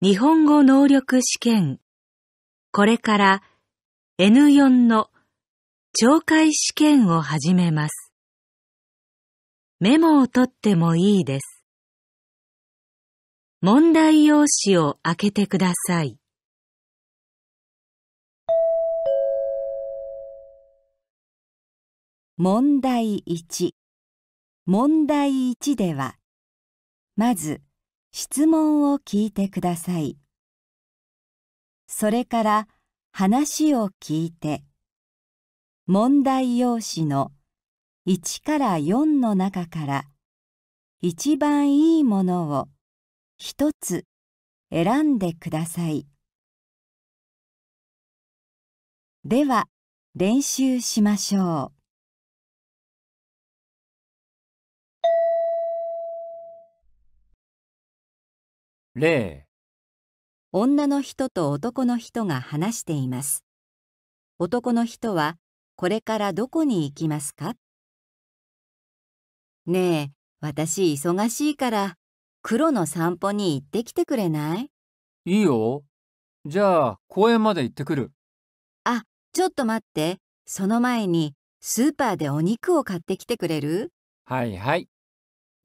日本語能力試験。これから N4 の懲戒試験を始めます。メモを取ってもいいです。問題用紙を開けてください。問題1問題1では、まず、質問を聞いてください。それから話を聞いて、問題用紙の1から4の中から一番いいものを一つ選んでください。では練習しましょう。例女の人と男の人が話しています男の人はこれからどこに行きますかねえ私忙しいから黒の散歩に行ってきてくれないいいよじゃあ公園まで行ってくるあちょっと待ってその前にスーパーでお肉を買ってきてくれるはいはい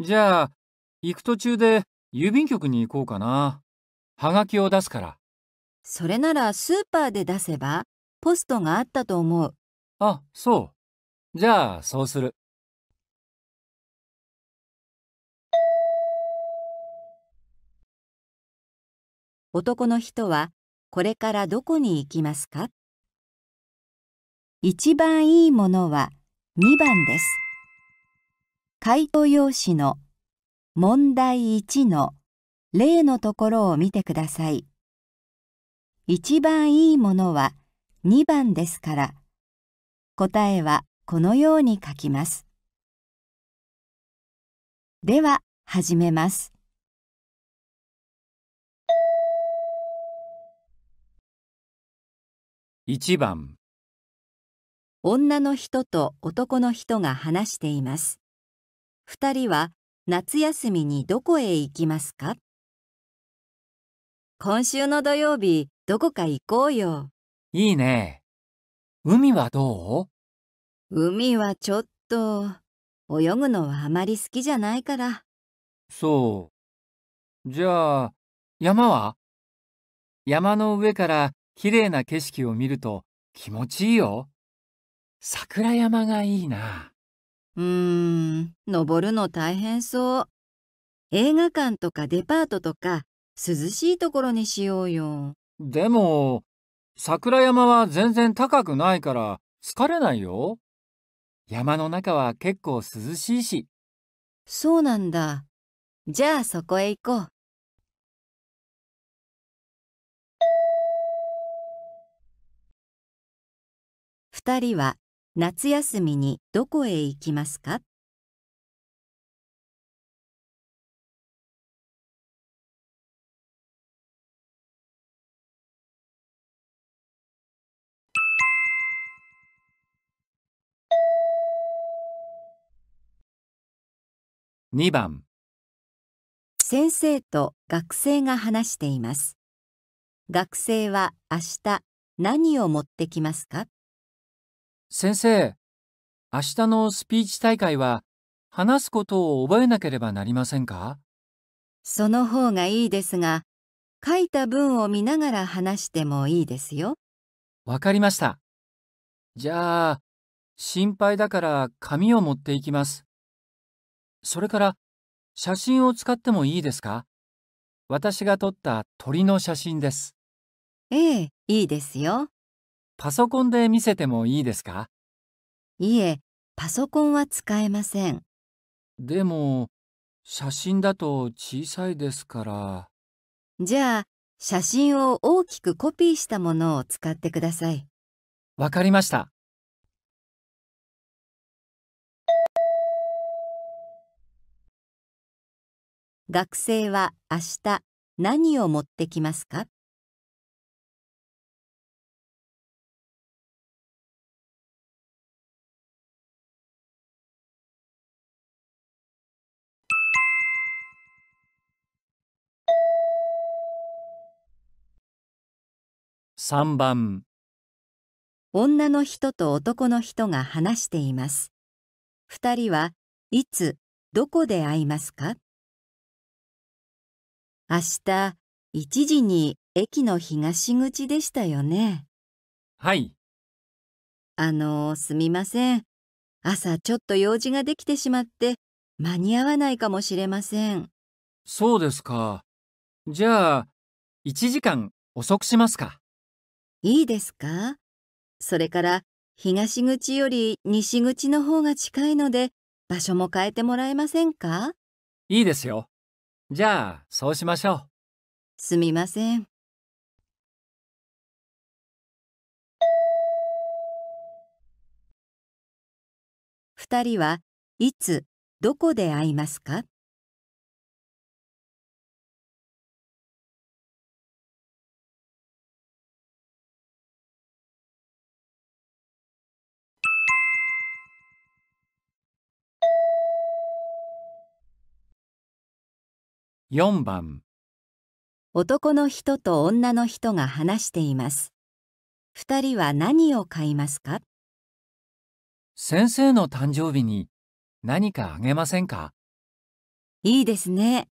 じゃあ行く途中で郵便局に行こうかな。はがきを出すから。それならスーパーで出せば、ポストがあったと思う。あ、そう。じゃあ、そうする。男の人は、これからどこに行きますか一番いいものは2番です。回答用紙の問題1の例のところを見てください。一番いいものは2番ですから、答えはこのように書きます。では、始めます。1番女の人と男の人が話しています。2人は夏休みにどこへ行きますか今週の土曜日、どこか行こうよ。いいね。海はどう海はちょっと、泳ぐのはあまり好きじゃないから。そう。じゃあ、山は山の上から綺麗な景色を見ると気持ちいいよ。桜山がいいな。うーん、登るの大変そう。映画館とかデパートとか涼しいところにしようよ。でも、桜山は全然高くないから疲れないよ。山の中は結構涼しいし。そうなんだ。じゃあそこへ行こう。二人は夏休みにどこへ行きますか2番先生と学生が話しています。学生は明日何を持ってきますか先生、明日のスピーチ大会は話すことを覚えなければなりませんかその方がいいですが、書いた文を見ながら話してもいいですよ。わかりました。じゃあ、心配だから紙を持っていきます。それから、写真を使ってもいいですか私が撮った鳥の写真です。ええ、いいですよ。パソコンで見せてもいいですかいいえ、パソコンは使えません。でも、写真だと小さいですから。じゃあ、写真を大きくコピーしたものを使ってください。わかりました。学生は明日何を持ってきますか3番女の人と男の人が話しています。2人はいつ、どこで会いますか明日、1時に駅の東口でしたよね。はい。あの、すみません。朝ちょっと用事ができてしまって、間に合わないかもしれません。そうですか。じゃあ、1時間遅くしますか。いいですかそれから東口より西口の方が近いので場所も変えてもらえませんかいいですよ。じゃあそうしましょう。すみません。2人はいつどこで会いますか4番男の人と女の人が話しています。2人は何を買いますか先生の誕生日に何かあげませんかいいですね。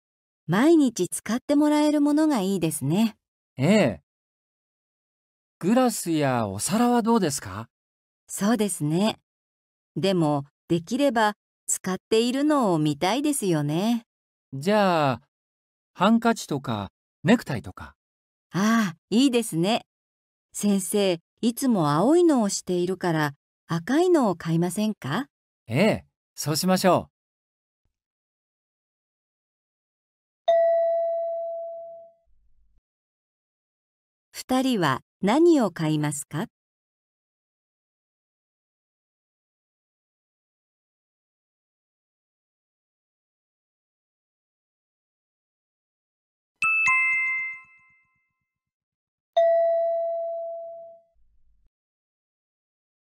毎日使ってもらえるものがいいですね。ええ。グラスやお皿はどうですかそうですね。でも、できれば使っているのを見たいですよね。じゃあ、ハンカチとかネクタイとかああいいですね先生いつも青いのをしているから赤いのを買いませんかええそうしましょう二人は何を買いますか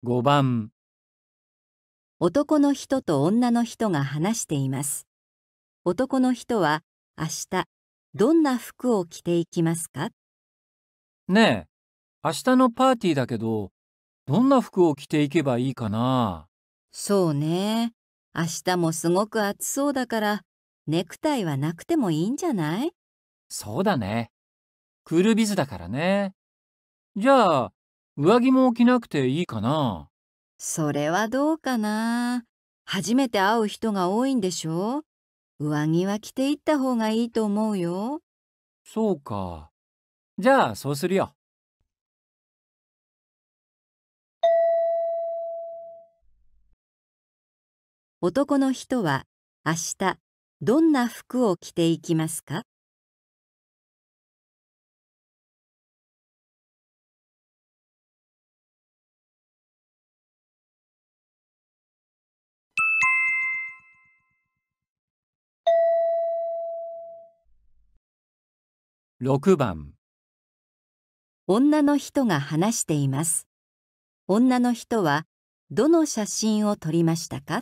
5番男の人と女の人が話しています男の人は明日どんな服を着ていきますかねえ明日のパーティーだけどどんな服を着ていけばいいかなそうね明日もすごく暑そうだからネクタイはなくてもいいんじゃないそうだねクールビズだからねじゃあ上着も着なくていいかなそれはどうかな初めて会う人が多いんでしょ上着は着ていった方がいいと思うよ。そうか。じゃあそうするよ。男の人は明日どんな服を着ていきますか6番女の人が話しています女の人はどの写真を撮りましたか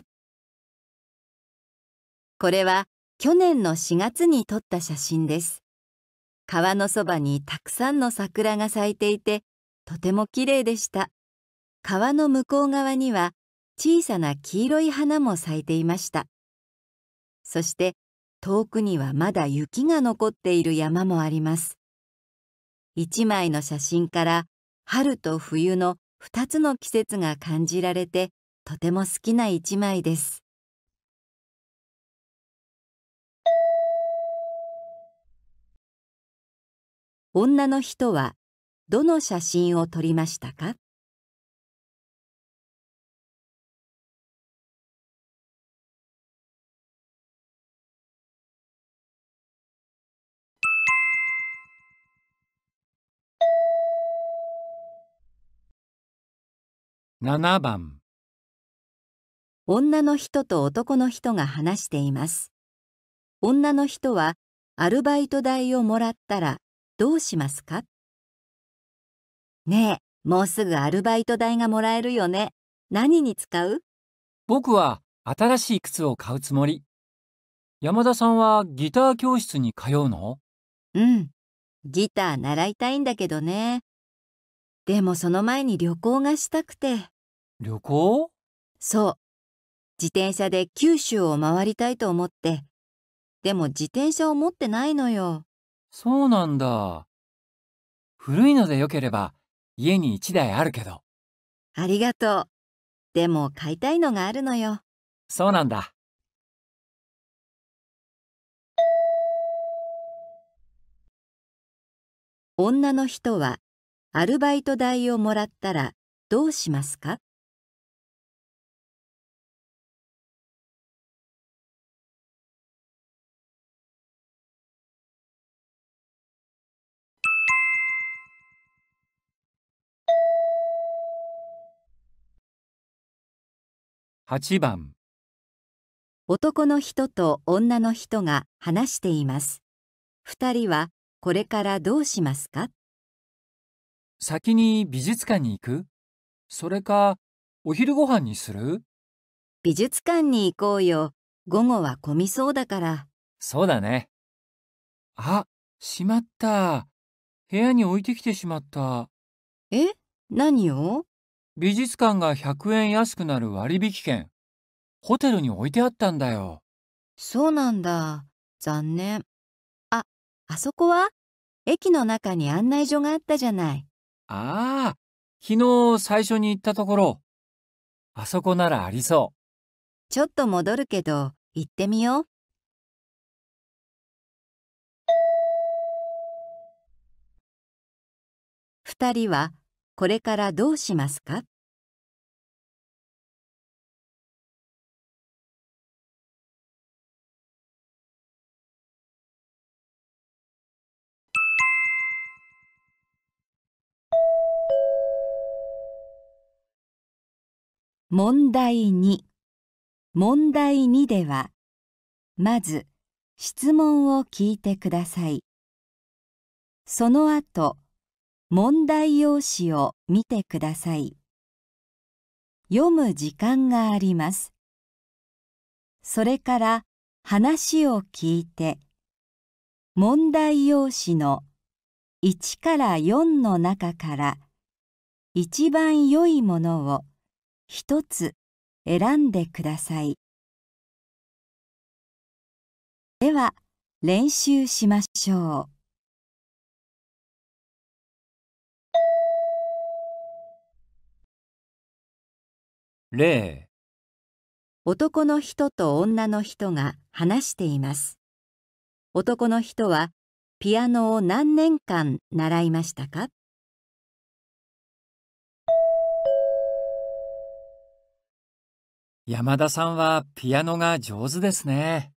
これは去年の4月に撮った写真です川のそばにたくさんの桜が咲いていてとても綺麗でした川の向こう側には小さな黄色い花も咲いていましたそして遠くにはまだ雪が残っている山もあります。一枚の写真から春と冬の2つの季節が感じられてとても好きな一枚です。女の人はどの写真を撮りましたか7番女の人と男の人が話しています女の人はアルバイト代をもらったらどうしますかねえもうすぐアルバイト代がもらえるよね何に使う僕は新しい靴を買うつもり山田さんはギター教室に通うのうんギター習いたいんだけどねでもその前に旅行がしたくて。旅行そう自転車で九州を回りたいと思ってでも自転車を持ってないのよそうなんだ古いのでよければ家に1台あるけどありがとうでも買いたいのがあるのよそうなんだ女の人はアルバイト代をもらったらどうしますか8番男の人と女の人が話しています2人はこれからどうしますか先に美術館に行くそれかお昼ご飯にする美術館に行こうよ午後は混みそうだからそうだねあしまった部屋に置いてきてしまったえ何を美術館が100円安くなる割引券ホテルに置いてあったんだよそうなんだ残念ああそこは駅の中に案内所があったじゃないああ昨日最初に行ったところあそこならありそうちょっと戻るけど行ってみよう2人はこれからどうしますか問題2問題2ではまず質問を聞いてくださいその後問題用紙を見てください。読む時間があります。それから話を聞いて、問題用紙の1から4の中から一番良いものを一つ選んでください。では練習しましょう。例男の人と女の人が話しています男の人はピアノを何年間習いましたか山田さんはピアノが上手ですね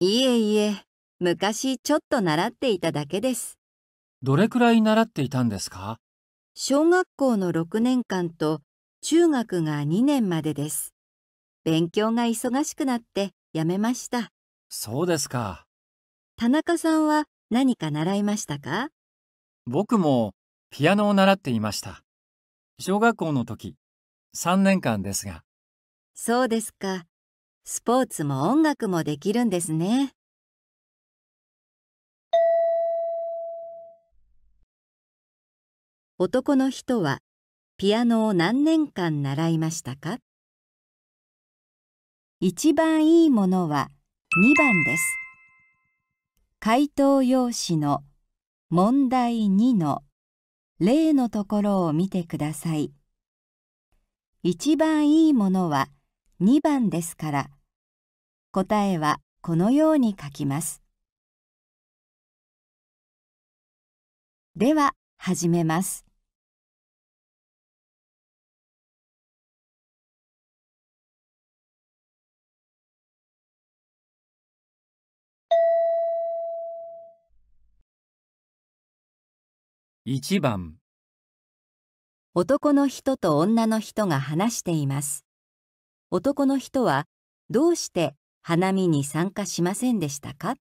いえいえ昔ちょっと習っていただけですどれくらい習っていたんですか小学校の6年間と中学が2年までです。勉強が忙しくなって辞めました。そうですか。田中さんは何か習いましたか僕もピアノを習っていました。小学校の時、3年間ですが。そうですか。スポーツも音楽もできるんですね。男の人はピアノを何年間習いましたか一番いいものは2番です。回答用紙の問題2の例のところを見てください。一番いいものは2番ですから答えはこのように書きます。では始めます。1番男の人と女の人が話しています男の人はどうして花見に参加しませんでしたか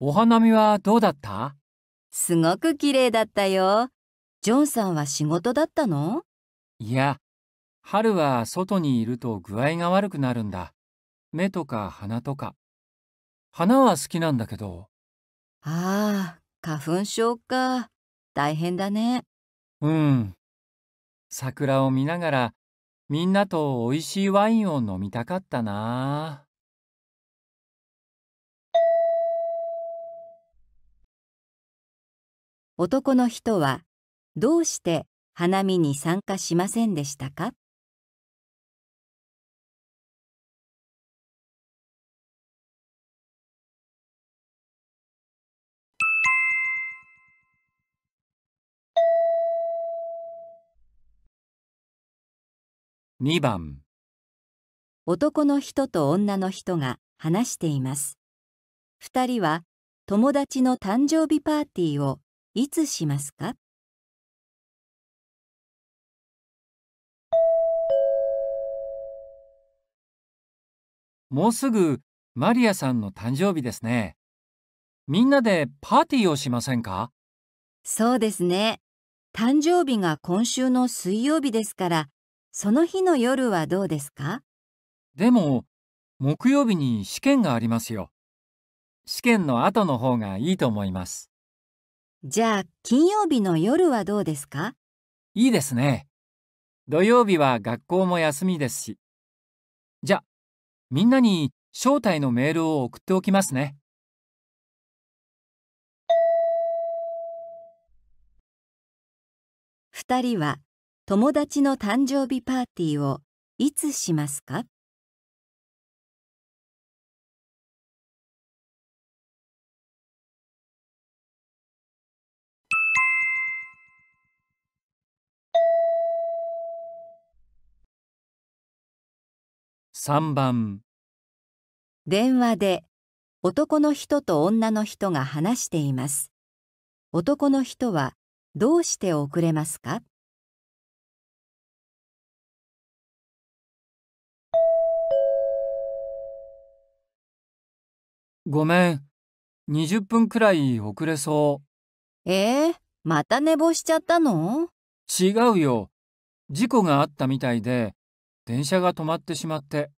お花見はどうだったすごく綺麗だったよ。ジョンさんは仕事だったのいや、春は外にいると具合が悪くなるんだ。目とか鼻とか。花は好きなんだけど。ああ、花粉症か。大変だね。うん。桜を見ながら、みんなと美味しいワインを飲みたかったな。男の人はどうして花見に参加しませんでしたか2番男の人と女の人が話しています2人は友達の誕生日パーティーをいつしますかもうすぐマリアさんの誕生日ですね。みんなでパーティーをしませんかそうですね。誕生日が今週の水曜日ですから、その日の夜はどうですかでも、木曜日に試験がありますよ。試験の後の方がいいと思います。じゃあ、金曜日の夜はどうですかいいですね。土曜日は学校も休みですし。じゃあ、みんなに招待のメールを送っておきますね。二人は友達の誕生日パーティーをいつしますか3番電話で男の人と女の人が話しています。男の人はどうして遅れますかごめん。20分くらい遅れそう。えー、また寝坊しちゃったの違うよ。事故があったみたいで、電車が止まってしまって。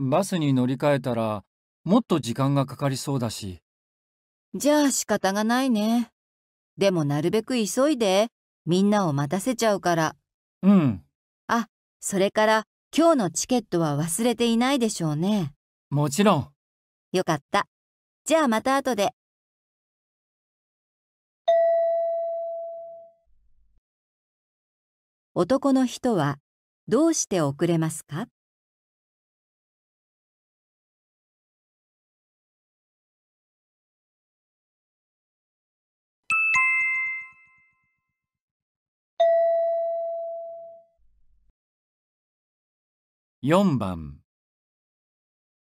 バスに乗り換えたら、もっと時間がかかりそうだし。じゃあ仕方がないね。でもなるべく急いで。みんなを待たせちゃうから。うん。あ、それから今日のチケットは忘れていないでしょうね。もちろん。よかった。じゃあまた後で。男の人はどうして遅れますか4番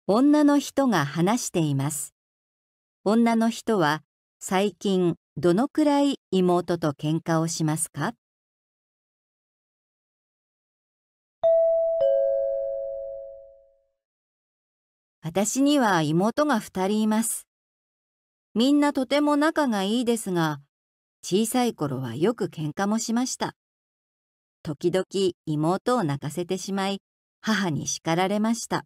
女の人が話しています。女の人は最近どのくらい妹と喧嘩をしますか私には妹が2人います。みんなとても仲がいいですが、小さい頃はよく喧嘩もしました。時々妹を泣かせてしまい、母に叱られました。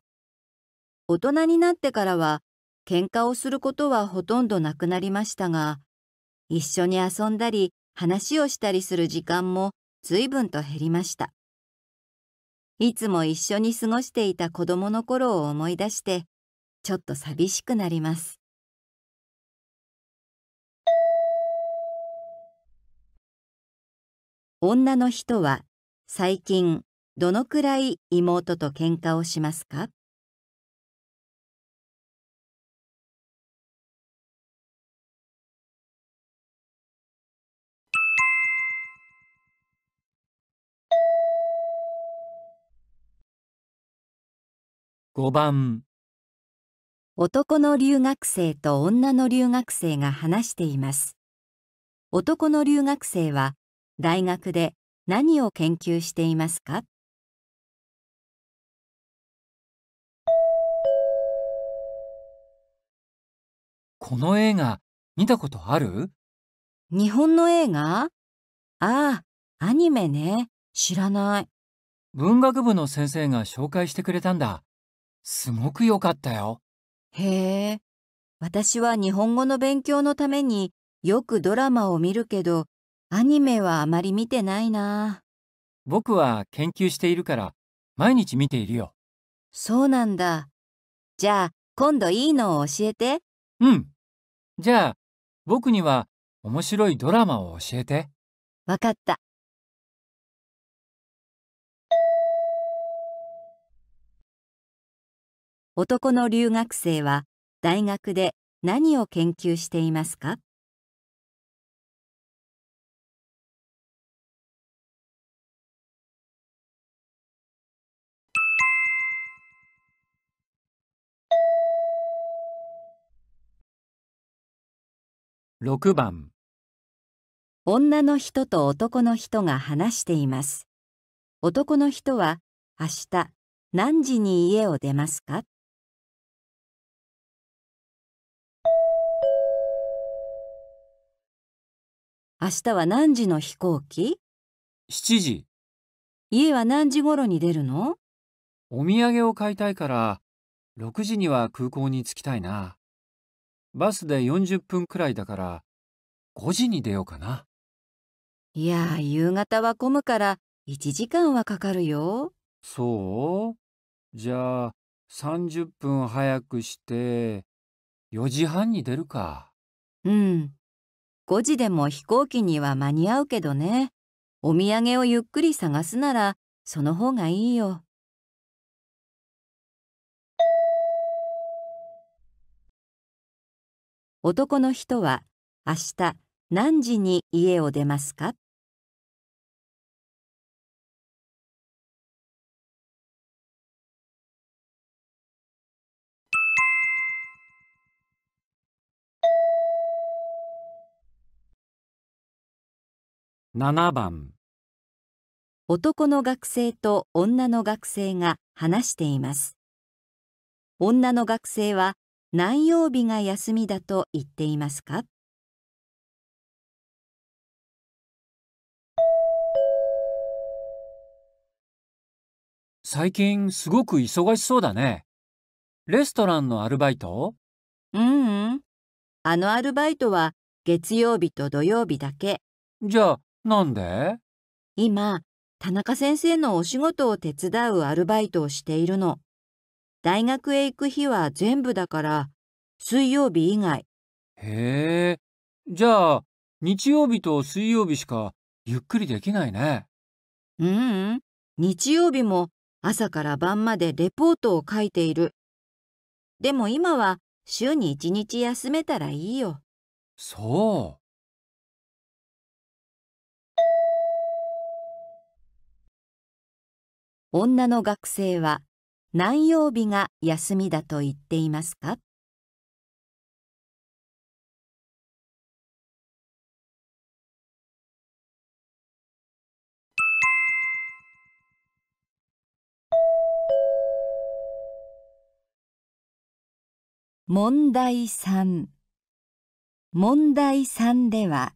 大人になってからは喧嘩をすることはほとんどなくなりましたが、一緒に遊んだり話をしたりする時間も随分と減りました。いつも一緒に過ごしていた子供の頃を思い出して、ちょっと寂しくなります。女の人は最近どのくらい妹と喧嘩をしますか5番男の留学生と女の留学生が話しています男の留学生は大学で何を研究していますかこの映画見たことある日本の映画ああ、アニメね。知らない。文学部の先生が紹介してくれたんだ。すごく良かったよ。へえ。私は日本語の勉強のためによくドラマを見るけど、アニメはあまり見てないな。僕は研究しているから毎日見ているよ。そうなんだ。じゃあ今度いいのを教えて。うん。じゃあ僕には面白いドラマを教えて。わかった。男の留学生は大学で何を研究していますか6番女の人と男の人が話しています。男の人は明日何時に家を出ますか明日は何時の飛行機 ?7 時。家は何時頃に出るのお土産を買いたいから、6時には空港に着きたいな。バスで40分くらいだから、5時に出ようかな。いや夕方は混むから、1時間はかかるよ。そうじゃあ、30分早くして、4時半に出るか。うん。5時でも飛行機には間に合うけどね。お土産をゆっくり探すならその方がいいよ。男の人は明日何時に家を出ますか7番男の学生と女の学生が話しています女の学生は何曜日が休みだと言っていますか最近すごく忙しそうだねレストランのアルバイトうん、うん、あのアルバイトは月曜日と土曜日だけじゃあなんで今、田中先生のお仕事を手伝うアルバイトをしているの。大学へ行く日は全部だから、水曜日以外。へえ、じゃあ、日曜日と水曜日しかゆっくりできないね。うん、うん、日曜日も朝から晩までレポートを書いている。でも今は週に1日休めたらいいよ。そう。女の学生は何曜日が休みだと言っていますか問題3問題3では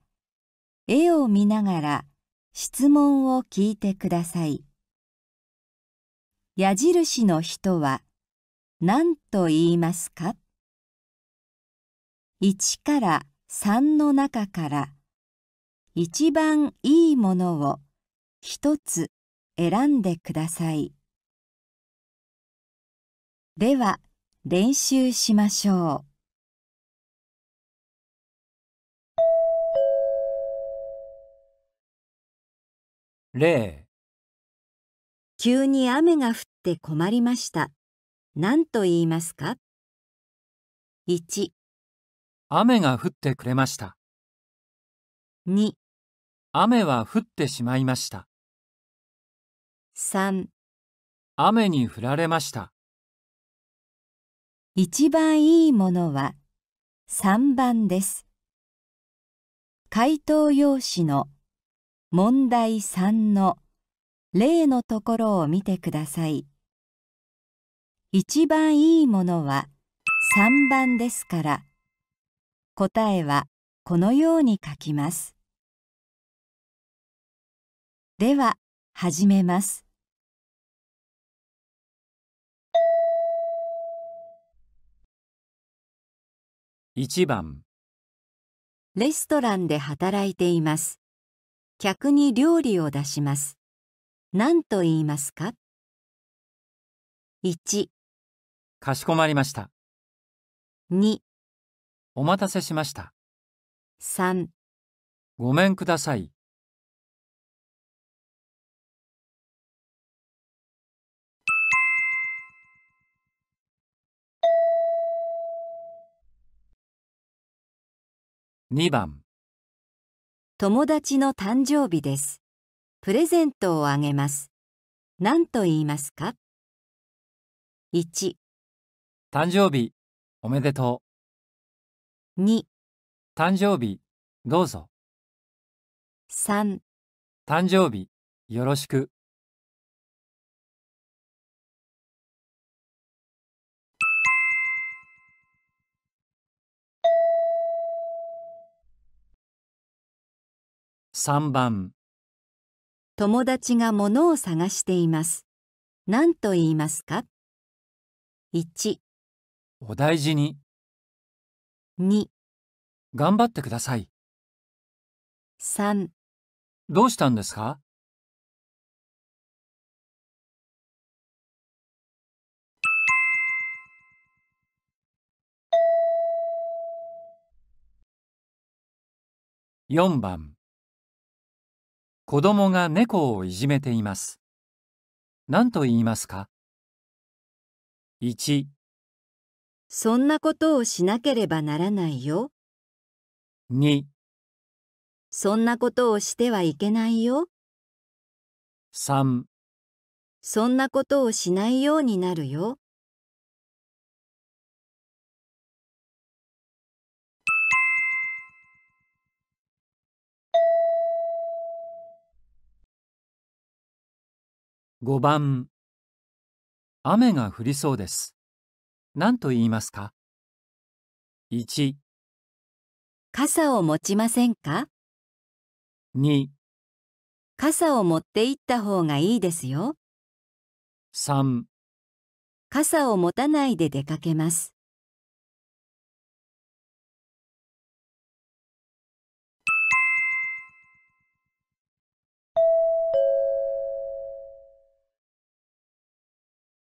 絵を見ながら質問を聞いてください。矢印の人は何と言いますか ?1 から3の中から一番いいものを一つ選んでください。では練習しましょう。例急に雨が降って困りました。何と言いますか ?1、雨が降ってくれました。2、雨は降ってしまいました。3、雨に降られました。一番いいものは3番です。回答用紙の問題3の例のところを見てください。一番いいものは3番ですから、答えはこのように書きます。では、始めます。一番レストランで働いています。客に料理を出します。何と言いますか ?1、かしこまりました。2、お待たせしました。3、ごめんください。2番友達の誕生日です。プレゼントをあげます。何と言いますか ?1、誕生日おめでとう。2、誕生日どうぞ。3、誕生日よろしく。3番友達が物を探しています。何と言いますか ?1、お大事に。2、頑張ってください。3、どうしたんですか4番子供が猫をいじめています。何と言いますか ?1、そんなことをしなければならないよ。2、そんなことをしてはいけないよ。3、そんなことをしないようになるよ。5番雨が降りそうです。何と言いますか ?1 傘を持ちませんか ?2 傘を持って行った方がいいですよ。3傘を持たないで出かけます。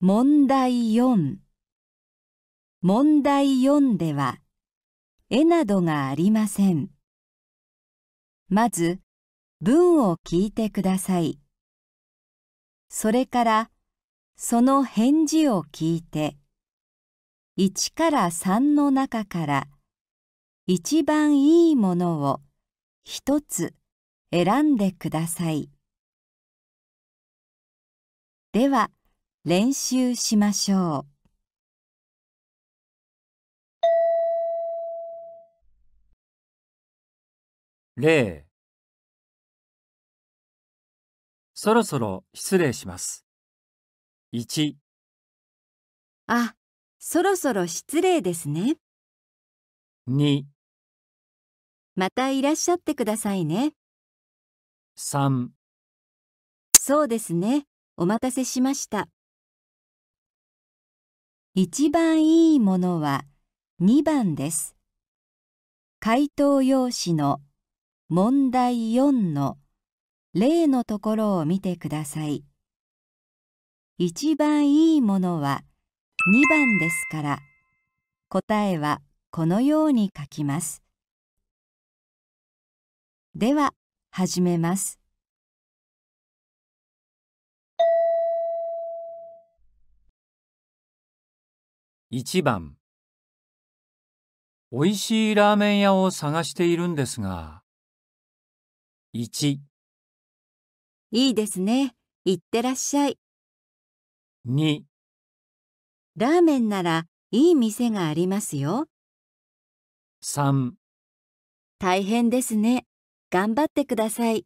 問題4問題4では絵などがありませんまず文を聞いてくださいそれからその返事を聞いて1から3の中から一番いいものを一つ選んでくださいでは練習しましょう。例そろそろ失礼します。1あ、そろそろ失礼ですね。2またいらっしゃってくださいね。3そうですね。お待たせしました。一番いいものは2番です。回答用紙の問題4の例のところを見てください。一番いいものは2番ですから答えはこのように書きます。では始めます。1番美味しいラーメン屋を探しているんですが。1いいですね。いってらっしゃい。2ラーメンならいい店がありますよ。3大変ですね。頑張ってください。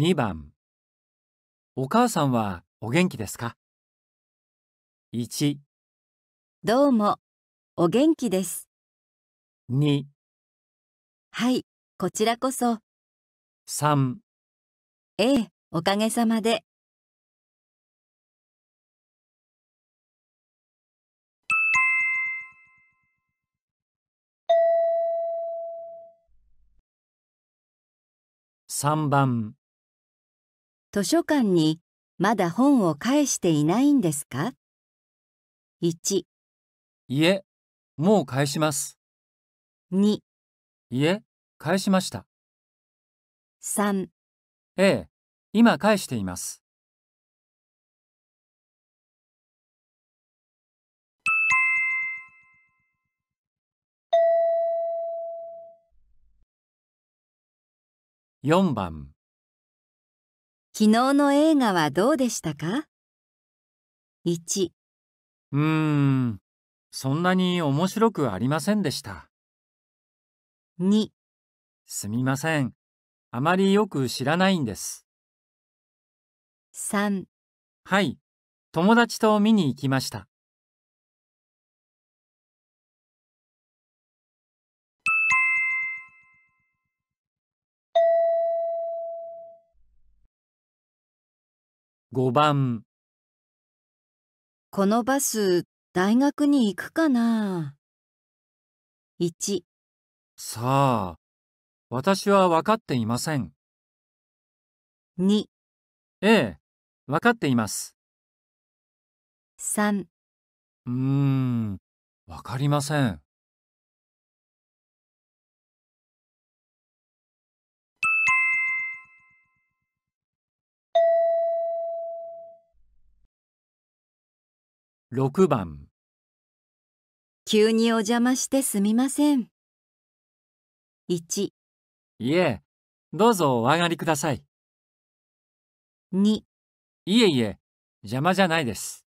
2番お母さんはお元気ですか ?1 どうもお元気です2はいこちらこそ3ええおかげさまで3番図書館にまだ本を返していないんですか ?1、いえ、もう返します。2、いえ、返しました。3、ええ、今返しています。4番昨日の映画はどうでしたか ?1 うーん、そんなに面白くありませんでした。2すみません。あまりよく知らないんです。3はい、友達と見に行きました。5番このバス大学に行くかな ?1 さあ、私は分かっていません。2ええ、分かっています。3うーん、わかりません。6番急にお邪魔してすみません。1、いえ、どうぞお上がりください。2、いえいえ、邪魔じゃないです。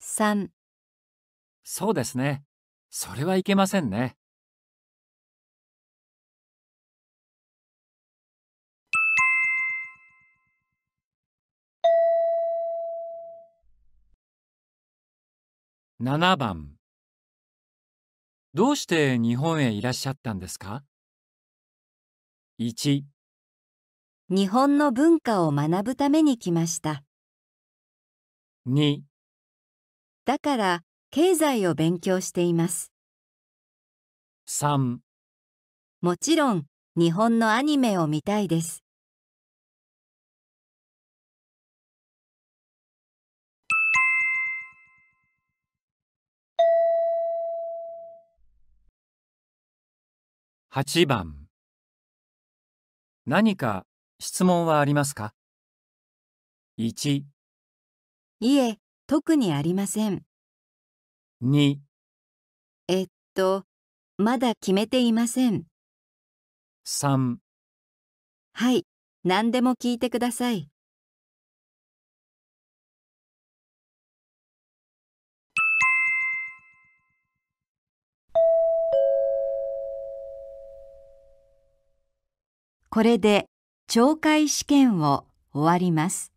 3そうですね。それはいけませんね。7番どうして日本へいらっしゃったんですか ?1 日本の文化を学ぶために来ました2だから経済を勉強しています3もちろん日本のアニメを見たいです8番何か質問はありますか ?1、いえ、特にありません。2、えっと、まだ決めていません。3はい、何でも聞いてください。これで懲戒試験を終わります。